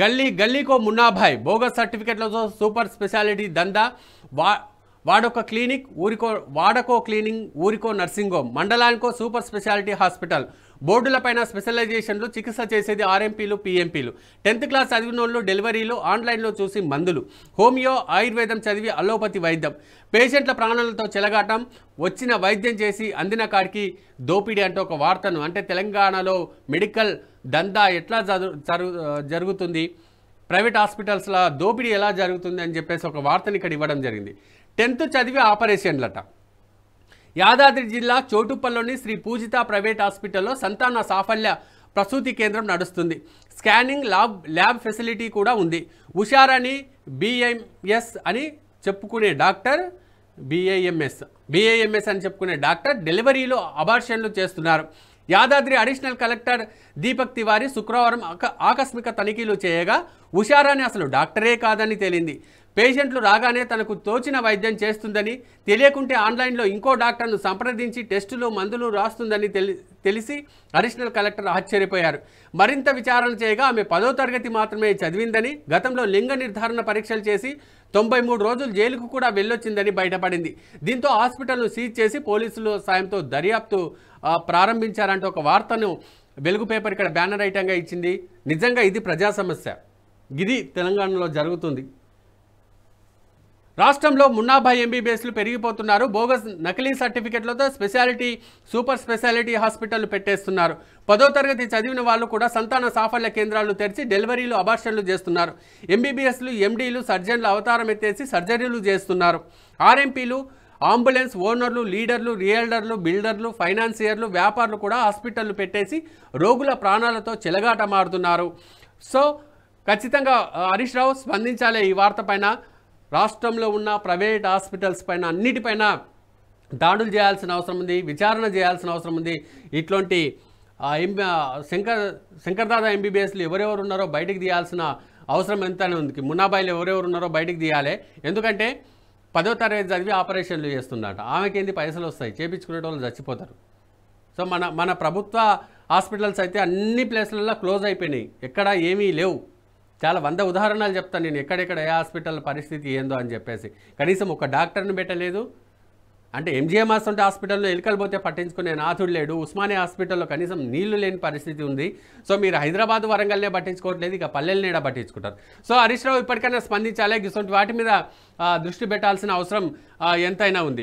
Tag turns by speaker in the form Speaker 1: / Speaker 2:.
Speaker 1: गली गली को मुन्ना भाई बोगस सर्टिफिकेट सूपर स्पेशालिटी धंधा వాడొక క్లినిక్ ఊరికో వాడకో క్లినింగ్ ఊరికో నర్సింగ్ హోమ్ మండలానికో సూపర్ స్పెషాలిటీ హాస్పిటల్ బోర్డులపైన స్పెషలైజేషన్లు చికిత్స చేసేది ఆర్ఎంపీలు పీఎంపీలు టెన్త్ క్లాస్ చదివినోళ్ళు డెలివరీలు ఆన్లైన్లో చూసి మందులు హోమియో ఆయుర్వేదం చదివి అలోపతి వైద్యం పేషెంట్ల ప్రాణాలతో చెలగాటం వచ్చిన వైద్యం చేసి అందిన కాడికి దోపిడీ అంటే ఒక వార్తను అంటే తెలంగాణలో మెడికల్ దందా ఎట్లా జరుగుతుంది ప్రైవేట్ హాస్పిటల్స్లో దోపిడీ ఎలా జరుగుతుంది అని చెప్పేసి ఒక వార్తని ఇక్కడ ఇవ్వడం జరిగింది టెన్త్ చదివి ఆపరేషన్లట యాదాద్రి జిల్లా చోటుపల్లిలోని శ్రీ పూజిత ప్రైవేట్ హాస్పిటల్లో సంతాన సాఫల్య ప్రసూతి కేంద్రం నడుస్తుంది స్కానింగ్ ల్యాబ్ ల్యాబ్ ఫెసిలిటీ కూడా ఉంది హుషారని బిఐఎంఎస్ అని చెప్పుకునే డాక్టర్ బిఐఎంఎస్ బిఐఎంఎస్ అని చెప్పుకునే డాక్టర్ డెలివరీలో అబార్షన్లు చేస్తున్నారు యాదాద్రి అడిషనల్ కలెక్టర్ దీపక్ తివారి శుక్రవారం ఆకస్మిక తనిఖీలు చేయగా ఉషారాని అసలు డాక్టరే కాదని తేలింది పేషెంట్లు రాగానే తనకు తోచిన వైద్యం చేస్తుందని తెలియకుంటే ఆన్లైన్లో ఇంకో డాక్టర్ను సంప్రదించి టెస్టులు మందులు రాస్తుందని తెలిసి అడిషనల్ కలెక్టర్ ఆశ్చర్యపోయారు మరింత విచారణ చేయగా ఆమె పదో తరగతి మాత్రమే చదివిందని గతంలో లింగ నిర్ధారణ పరీక్షలు చేసి తొంభై మూడు రోజులు జైలుకు కూడా వెళ్ళొచ్చిందని బయటపడింది దీంతో హాస్పిటల్ను సీజ్ చేసి పోలీసుల సాయంతో దర్యాప్తు ప్రారంభించారంటే ఒక వార్తను వెలుగు పేపర్ ఇక్కడ బ్యానర్ ఐటంగా ఇచ్చింది నిజంగా ఇది ప్రజా సమస్య ఇది తెలంగాణలో జరుగుతుంది రాష్ట్రంలో మున్నాభై ఎంబీబీఎస్లు పెరిగిపోతున్నారు బోగస్ నకిలీ సర్టిఫికెట్లతో స్పెషాలిటీ సూపర్ స్పెషాలిటీ హాస్పిటల్ పెట్టేస్తున్నారు పదో తరగతి చదివిన వాళ్ళు కూడా సంతాన సాఫల్య కేంద్రాలు తెరిచి డెలివరీలు అబార్షన్లు చేస్తున్నారు ఎంబీబీఎస్లు ఎండీలు సర్జన్లు అవతారం ఎత్తేసి సర్జరీలు చేస్తున్నారు ఆర్ఎంపీలు అంబులెన్స్ ఓనర్లు లీడర్లు రియల్డర్లు బిల్డర్లు ఫైనాన్సియర్లు వ్యాపారులు కూడా హాస్పిటల్లు పెట్టేసి రోగుల ప్రాణాలతో చెలగాట మారుతున్నారు సో ఖచ్చితంగా హరీష్ రావు స్పందించాలి ఈ వార్త రాష్ట్రంలో ఉన్న ప్రైవేట్ హాస్పిటల్స్ పైన అన్నిటిపైన దాడులు చేయాల్సిన అవసరం ఉంది విచారణ చేయాల్సిన అవసరం ఉంది ఇట్లాంటి ఎంబీ శంకర్ శంకర్దాదా ఎంబీబీఎస్లు ఎవరెవరు ఉన్నారో బయటకు తీయాల్సిన అవసరం ఎంతనే ఉంది మునాబాయిలు ఎవరెవరు ఉన్నారో బయటకు తీయాలి ఎందుకంటే పదో తరగతి చదివి ఆపరేషన్లు ఆమెకి ఆమెకేంది పైసలు వస్తాయి చేపించుకునే వాళ్ళు చచ్చిపోతారు సో మన మన ప్రభుత్వ హాస్పిటల్స్ అయితే అన్ని ప్లేస్లలో క్లోజ్ అయిపోయినాయి ఎక్కడ ఏమీ లేవు చాలా వంద ఉదాహరణలు చెప్తాను నేను ఎక్కడెక్కడ ఏ హాస్పిటల్ పరిస్థితి ఏందో అని చెప్పేసి కనీసం ఒక డాక్టర్ని పెట్టలేదు అంటే ఎంజీఎం హాస్పిటల్ హాస్పిటల్లో ఎలుకలు పోతే పట్టించుకునే నాథుడు లేడు ఉస్మానే హాస్పిటల్లో కనీసం నీళ్లు లేని పరిస్థితి ఉంది సో మీరు హైదరాబాద్ వరంగల్నే పట్టించుకోవట్లేదు ఇక పల్లెల్ని నీడ పట్టించుకుంటారు సో హరీష్ రావు ఇప్పటికైనా స్పందించాలి ఇటువంటి వాటి మీద దృష్టి పెట్టాల్సిన అవసరం ఎంతైనా ఉంది